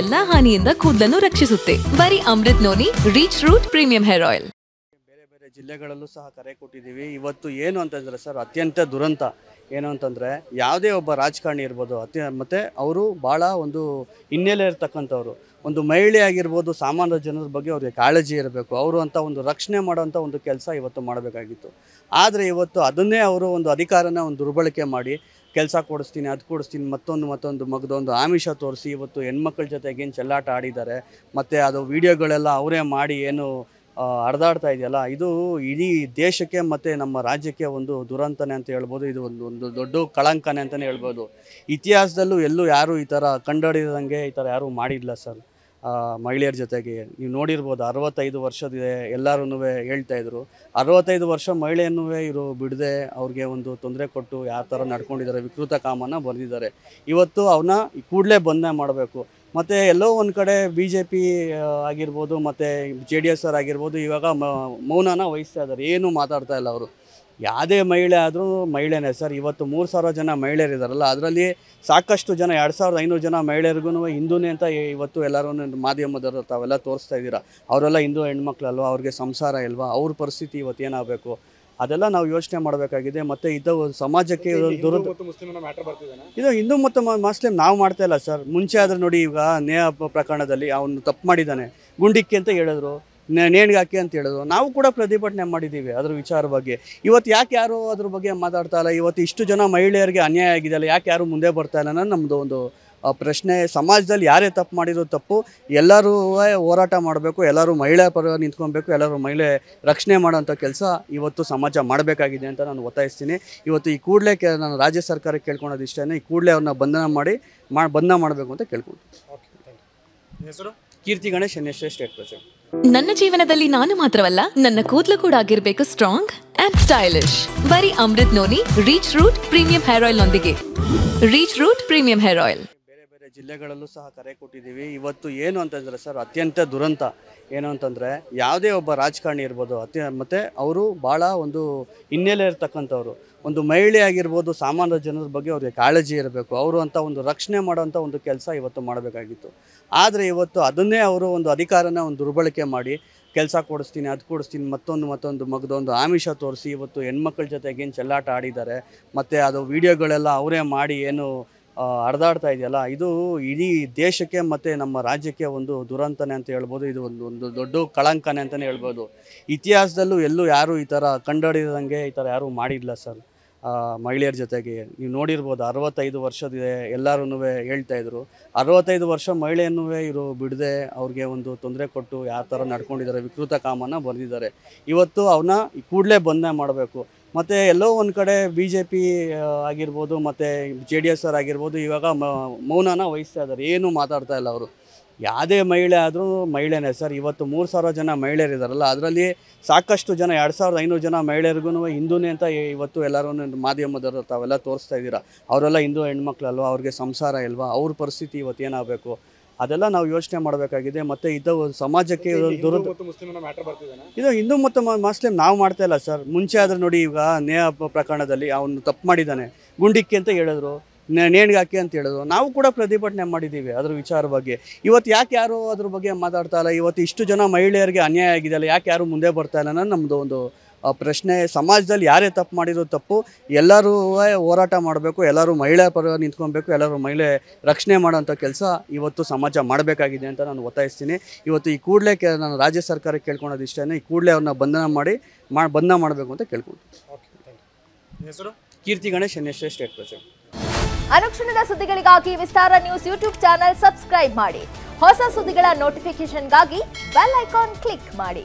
ಎಲ್ಲಾ ಹಾನಿಯಿಂದ ಕೂದಲನ್ನು ರಕ್ಷಿಸುತ್ತೆ ಬರೀ Amrut noni reach root premium hair oil ಬೇರೆ ಬೇರೆ ಜಿಲ್ಲೆಗಳಲ್ಲೂ ಸಹ ಕರೆ ಕೊಟ್ಟಿದ್ದೀವಿ ಇವತ್ತು ಏನು ಅಂತಂದ್ರೆ ಸರ್ ಅತ್ಯಂತ ದುರಂತ ಏನು ಅಂತಂದರೆ ಯಾವುದೇ ಒಬ್ಬ ರಾಜಕಾರಣಿ ಇರ್ಬೋದು ಅತಿ ಮತ್ತು ಅವರು ಭಾಳ ಒಂದು ಹಿನ್ನೆಲೆ ಇರ್ತಕ್ಕಂಥವ್ರು ಒಂದು ಮಹಿಳೆ ಆಗಿರ್ಬೋದು ಸಾಮಾನ್ಯ ಜನರ ಬಗ್ಗೆ ಅವರಿಗೆ ಕಾಳಜಿ ಇರಬೇಕು ಅವರು ಅಂತ ಒಂದು ರಕ್ಷಣೆ ಮಾಡೋಂಥ ಒಂದು ಕೆಲಸ ಇವತ್ತು ಮಾಡಬೇಕಾಗಿತ್ತು ಆದರೆ ಇವತ್ತು ಅದನ್ನೇ ಅವರು ಒಂದು ಅಧಿಕಾರನ ಒಂದು ದುರ್ಬಳಕೆ ಮಾಡಿ ಕೆಲಸ ಕೊಡಿಸ್ತೀನಿ ಅದು ಕೊಡಿಸ್ತೀನಿ ಮತ್ತೊಂದು ಮತ್ತೊಂದು ಮಗದೊಂದು ಆಮಿಷ ತೋರಿಸಿ ಇವತ್ತು ಹೆಣ್ಮಕ್ಳ ಜೊತೆಗೇನು ಚೆಲ್ಲಾಟ ಆಡಿದ್ದಾರೆ ಮತ್ತು ಅದು ವೀಡಿಯೋಗಳೆಲ್ಲ ಅವರೇ ಮಾಡಿ ಏನು ಹರಿದಾಡ್ತಾ ಇದೆಯಲ್ಲ ಇದು ಇಡೀ ದೇಶಕ್ಕೆ ಮತ್ತು ನಮ್ಮ ರಾಜ್ಯಕ್ಕೆ ಒಂದು ದುರಂತನೇ ಅಂತ ಹೇಳ್ಬೋದು ಇದು ಒಂದು ಒಂದು ದೊಡ್ಡ ಕಳಂಕನೆ ಅಂತಲೇ ಹೇಳ್ಬೋದು ಇತಿಹಾಸದಲ್ಲೂ ಎಲ್ಲೂ ಯಾರೂ ಈ ಥರ ಕಂಡಿಡಿದಂಗೆ ಈ ಥರ ಯಾರೂ ಮಾಡಿಲ್ಲ ಸರ್ ಮಹಿಳೆಯರ ಜೊತೆಗೆ ನೀವು ನೋಡಿರ್ಬೋದು ಅರವತ್ತೈದು ವರ್ಷದಿದೆ ಎಲ್ಲರೂ ಹೇಳ್ತಾ ಇದ್ರು ಅರವತ್ತೈದು ವರ್ಷ ಮಹಿಳೆಯನ್ನು ಇವರು ಬಿಡದೆ ಅವ್ರಿಗೆ ಒಂದು ತೊಂದರೆ ಕೊಟ್ಟು ಯಾವ ಥರ ನಡ್ಕೊಂಡಿದ್ದಾರೆ ವಿಕೃತ ಕಾಮನ ಬರೆದಿದ್ದಾರೆ ಇವತ್ತು ಅವನ್ನ ಕೂಡಲೇ ಬಂದೇ ಮಾಡಬೇಕು ಮತ್ತು ಎಲ್ಲೋ ಒಂದು ಕಡೆ ಬಿ ಜೆ ಪಿ ಆಗಿರ್ಬೋದು ಮತ್ತು ಜೆ ಡಿ ಎಸ್ ಅವ್ರು ಆಗಿರ್ಬೋದು ಇವಾಗ ಮೌನನ ವಹಿಸ್ತಾ ಇದ್ದಾರೆ ಏನೂ ಮಾತಾಡ್ತಾ ಇಲ್ಲ ಅವರು ಯಾವುದೇ ಮಹಿಳೆ ಆದರೂ ಮಹಿಳೆನೇ ಸರ್ ಇವತ್ತು ಮೂರು ಸಾವಿರ ಜನ ಮಹಿಳೆಯರಿದ್ದಾರಲ್ಲ ಅದರಲ್ಲಿ ಸಾಕಷ್ಟು ಜನ ಎರಡು ಸಾವಿರದ ಐನೂರು ಜನ ಮಹಿಳೆಯರಿಗೂ ಹಿಂದೂನೇ ಅಂತ ಇವತ್ತು ಎಲ್ಲರೂ ಮಾಧ್ಯಮದವರು ತಾವೆಲ್ಲ ತೋರಿಸ್ತಾ ಇದ್ದೀರಾ ಅವರೆಲ್ಲ ಹಿಂದೂ ಹೆಣ್ಮಕ್ಳಲ್ವ ಅವ್ರಿಗೆ ಸಂಸಾರ ಇಲ್ವಾ ಅವ್ರ ಪರಿಸ್ಥಿತಿ ಇವತ್ತು ಏನಾಗಬೇಕು ಅದೆಲ್ಲ ನಾವು ಯೋಚನೆ ಮಾಡಬೇಕಾಗಿದೆ ಮತ್ತೆ ಇದು ಸಮಾಜಕ್ಕೆ ಇದು ಹಿಂದೂ ಮತ್ತು ಮುಸ್ಲಿಂ ನಾವು ಮಾಡ್ತಾ ಇಲ್ಲ ಸರ್ ಮುಂಚೆ ಆದ್ರೆ ನೋಡಿ ಈಗ ನೇ ಪ್ರಕರಣದಲ್ಲಿ ಅವನು ತಪ್ಪು ಮಾಡಿದ್ದಾನೆ ಗುಂಡಿಕ್ಕಿ ಅಂತ ಹೇಳಿದ್ರು ನೇಣಿಗಾಕಿ ಅಂತ ಹೇಳಿದ್ರು ನಾವು ಕೂಡ ಪ್ರತಿಭಟನೆ ಮಾಡಿದ್ದೀವಿ ಅದ್ರ ವಿಚಾರ ಬಗ್ಗೆ ಇವತ್ತು ಯಾಕೆ ಯಾರು ಅದ್ರ ಬಗ್ಗೆ ಮಾತಾಡ್ತಾ ಇಲ್ಲ ಇವತ್ತು ಇಷ್ಟು ಜನ ಮಹಿಳೆಯರಿಗೆ ಅನ್ಯಾಯ ಅಲ್ಲ ಯಾಕೆ ಯಾರು ಮುಂದೆ ಬರ್ತಾ ಇಲ್ಲ ಅನ್ನೋದು ನಮ್ಮದು ಒಂದು ಆ ಪ್ರಶ್ನೆ ಸಮಾಜದಲ್ಲಿ ಯಾರೇ ತಪ್ಪು ಮಾಡಿರೋ ತಪ್ಪು ಎಲ್ಲರೂ ಹೋರಾಟ ಮಾಡಬೇಕು ಎಲ್ಲರೂ ಮಹಿಳೆ ಪರ ನಿಂತ್ಕೊಬೇಕು ಎಲ್ಲರೂ ಮಹಿಳೆ ರಕ್ಷಣೆ ಮಾಡೋಂಥ ಕೆಲಸ ಇವತ್ತು ಸಮಾಜ ಮಾಡಬೇಕಾಗಿದೆ ಅಂತ ನಾನು ಒತ್ತಾಯಿಸ್ತೀನಿ ಇವತ್ತು ಈ ಕೂಡಲೇ ನಾನು ರಾಜ್ಯ ಸರ್ಕಾರಕ್ಕೆ ಕೇಳ್ಕೊಳೋದು ಇಷ್ಟೇ ಈ ಕೂಡಲೇ ಅವ್ರನ್ನ ಬಂಧನ ಮಾಡಿ ಮಾ ಬಂಧನ ಮಾಡಬೇಕು ಅಂತ ಕೇಳ್ಕೊಳ್ತೀನಿ ಹೆಸರು Keerthi Ganesh N state president ನನ್ನ ಜೀವನದಲ್ಲಿ ನಾನು ಮಾತ್ರವಲ್ಲ ನನ್ನ ಕೂದಲು ಕೂಡ ಆಗಿರ್ಬೇಕು ಸ್ಟ್ರಾಂಗ್ ಅಂಡ್ ಸ್ಟೈಲಿಶ್ ಬರೀ Amrut noni reach root premium hair oil ನೊಂದಿಗೆ reach root premium hair oil ಜಿಲ್ಲೆಗಳಲ್ಲೂ ಸಹ ಕರೆ ಕೊಟ್ಟಿದ್ದೀವಿ ಇವತ್ತು ಏನು ಅಂತಂದರೆ ಸರ್ ಅತ್ಯಂತ ದುರಂತ ಏನು ಅಂತಂದರೆ ಯಾವುದೇ ಒಬ್ಬ ರಾಜಕಾರಣಿ ಇರ್ಬೋದು ಅತ್ಯ ಮತ್ತು ಅವರು ಭಾಳ ಒಂದು ಹಿನ್ನೆಲೆ ಇರ್ತಕ್ಕಂಥವ್ರು ಒಂದು ಮಹಿಳೆ ಆಗಿರ್ಬೋದು ಸಾಮಾನ್ಯ ಜನರ ಬಗ್ಗೆ ಅವ್ರಿಗೆ ಕಾಳಜಿ ಇರಬೇಕು ಅವರು ಅಂತ ಒಂದು ರಕ್ಷಣೆ ಮಾಡೋಂಥ ಒಂದು ಕೆಲಸ ಇವತ್ತು ಮಾಡಬೇಕಾಗಿತ್ತು ಆದರೆ ಇವತ್ತು ಅದನ್ನೇ ಅವರು ಒಂದು ಅಧಿಕಾರನ ಒಂದು ದುರ್ಬಳಕೆ ಮಾಡಿ ಕೆಲಸ ಕೊಡಿಸ್ತೀನಿ ಅದು ಕೊಡಿಸ್ತೀನಿ ಮತ್ತೊಂದು ಮತ್ತೊಂದು ಮಗದೊಂದು ಆಮಿಷ ತೋರಿಸಿ ಇವತ್ತು ಹೆಣ್ಮಕ್ಳ ಜೊತೆಗೇನು ಚೆಲ್ಲಾಟ ಆಡಿದ್ದಾರೆ ಮತ್ತು ಅದು ವೀಡಿಯೋಗಳೆಲ್ಲ ಅವರೇ ಮಾಡಿ ಏನು ಹರಿದಾಡ್ತಾ ಇದೆಯಲ್ಲ ಇದು ಇಡೀ ದೇಶಕ್ಕೆ ಮತ್ತು ನಮ್ಮ ರಾಜ್ಯಕ್ಕೆ ಒಂದು ದುರಂತನೇ ಅಂತ ಹೇಳ್ಬೋದು ಇದು ಒಂದು ಒಂದು ದೊಡ್ಡ ಕಳಂಕನೆ ಅಂತಲೇ ಹೇಳ್ಬೋದು ಇತಿಹಾಸದಲ್ಲೂ ಎಲ್ಲೂ ಯಾರೂ ಈ ಥರ ಕಂಡಿಡಿದಂಗೆ ಈ ಥರ ಯಾರೂ ಮಾಡಿಲ್ಲ ಸರ್ ಮಹಿಳೆಯರ ಜೊತೆಗೆ ನೀವು ನೋಡಿರ್ಬೋದು ಅರವತ್ತೈದು ವರ್ಷದಿದೆ ಎಲ್ಲರೂ ಹೇಳ್ತಾ ಇದ್ರು ಅರವತ್ತೈದು ವರ್ಷ ಮಹಿಳೆಯನ್ನು ಇವರು ಬಿಡದೆ ಅವ್ರಿಗೆ ಒಂದು ತೊಂದರೆ ಕೊಟ್ಟು ಯಾವ ಥರ ನಡ್ಕೊಂಡಿದ್ದಾರೆ ವಿಕೃತ ಕಾಮನ ಬಂದಿದ್ದಾರೆ ಇವತ್ತು ಅವನ್ನ ಕೂಡಲೇ ಬಂದೇ ಮಾಡಬೇಕು ಮತ್ತು ಎಲ್ಲೋ ಒಂದು ಕಡೆ ಬಿ ಜೆ ಪಿ ಆಗಿರ್ಬೋದು ಮತ್ತು ಜೆ ಡಿ ಎಸ್ ಅವ್ರು ಆಗಿರ್ಬೋದು ಇವಾಗ ಮೌನನ ವಹಿಸ್ತಾ ಇದ್ದಾರೆ ಏನೂ ಮಾತಾಡ್ತಾ ಇಲ್ಲ ಅವರು ಯಾವುದೇ ಮಹಿಳೆ ಆದರೂ ಮಹಿಳೆನೇ ಸರ್ ಇವತ್ತು ಮೂರು ಸಾವಿರ ಜನ ಮಹಿಳೆಯರಿದ್ದಾರಲ್ಲ ಅದರಲ್ಲಿ ಸಾಕಷ್ಟು ಜನ ಎರಡು ಸಾವಿರದ ಐನೂರು ಜನ ಮಹಿಳೆಯರಿಗೂ ಹಿಂದೂನೇ ಅಂತ ಇವತ್ತು ಎಲ್ಲರೂ ಮಾಧ್ಯಮದವರು ತಾವೆಲ್ಲ ತೋರಿಸ್ತಾ ಇದ್ದೀರಾ ಅವರೆಲ್ಲ ಹಿಂದೂ ಹೆಣ್ಮಕ್ಳಲ್ವ ಅವ್ರಿಗೆ ಸಂಸಾರ ಇಲ್ವಾ ಅವ್ರ ಪರಿಸ್ಥಿತಿ ಇವತ್ತು ಏನಾಗಬೇಕು ಅದೆಲ್ಲ ನಾವು ಯೋಚನೆ ಮಾಡಬೇಕಾಗಿದೆ ಮತ್ತೆ ಇದು ಸಮಾಜಕ್ಕೆ ಇದು ಹಿಂದೂ ಮತ್ತು ಮುಸ್ಲಿಂ ನಾವು ಮಾಡ್ತಾ ಇಲ್ಲ ಸರ್ ಮುಂಚೆ ಆದ್ರೆ ನೋಡಿ ಈಗ ನೇ ಪ್ರಕರಣದಲ್ಲಿ ಅವನು ತಪ್ಪು ಮಾಡಿದ್ದಾನೆ ಗುಂಡಿಕ್ಕಿ ಅಂತ ಹೇಳಿದ್ರು ನೇಣಿಗೆ ಹಾಕಿ ಅಂತ ಹೇಳಿದ್ರು ನಾವು ಕೂಡ ಪ್ರತಿಭಟನೆ ಮಾಡಿದ್ದೀವಿ ಅದ್ರ ವಿಚಾರ ಬಗ್ಗೆ ಇವತ್ತು ಯಾಕೆ ಯಾರು ಅದ್ರ ಬಗ್ಗೆ ಮಾತಾಡ್ತಾ ಇಲ್ಲ ಇವತ್ತು ಇಷ್ಟು ಜನ ಮಹಿಳೆಯರಿಗೆ ಅನ್ಯಾಯ ಅಲ್ಲ ಯಾಕೆ ಯಾರು ಮುಂದೆ ಬರ್ತಾ ಇಲ್ಲ ಅನ್ನೋದು ನಮ್ಮದು ಒಂದು ಪ್ರಶ್ನೆ ಸಮಾಜದಲ್ಲಿ ಯಾರೇ ತಪ್ಪು ಮಾಡಿರೋ ತಪ್ಪು ಎಲ್ಲರೂ ಹೋರಾಟ ಮಾಡಬೇಕು ಎಲ್ಲರೂ ಮಹಿಳೆ ಪರ ನಿಂತ್ಕೊಬೇಕು ಎಲ್ಲರೂ ಮಹಿಳೆ ರಕ್ಷಣೆ ಮಾಡೋಂಥ ಕೆಲಸ ಇವತ್ತು ಸಮಾಜ ಮಾಡಬೇಕಾಗಿದೆ ಅಂತ ನಾನು ಒತ್ತಾಯಿಸ್ತೀನಿ ಇವತ್ತು ಈ ಕೂಡಲೇ ನಾನು ರಾಜ್ಯ ಸರ್ಕಾರಕ್ಕೆ ಕೇಳ್ಕೊಳೋದು ಇಷ್ಟೇನೆ ಈ ಕೂಡಲೇ ಅವ್ರನ್ನ ಬಂಧನ ಮಾಡಿ ಮಾ ಬಂಧನ ಮಾಡಬೇಕು ಅಂತ ಕೇಳ್ಕೊಳ್ತೀನಿ ಕೀರ್ತಿ ಗಣೇಶ್ ಎನ್ ಸ್ಟೇಟ್ ಅನುಕ್ಷಣದ ಸುದ್ದಿಗಳಿಗಾಗಿ Vistara news YouTube channel subscribe ಮಾಡಿ ಹೊಸ ಸುದ್ದಿಗಳ ನೋಟಿಫಿಕೇಶನ್ಗಾಗಿ ಬೆಲ್ ಐಕಾನ್ ಕ್ಲಿಕ್ ಮಾಡಿ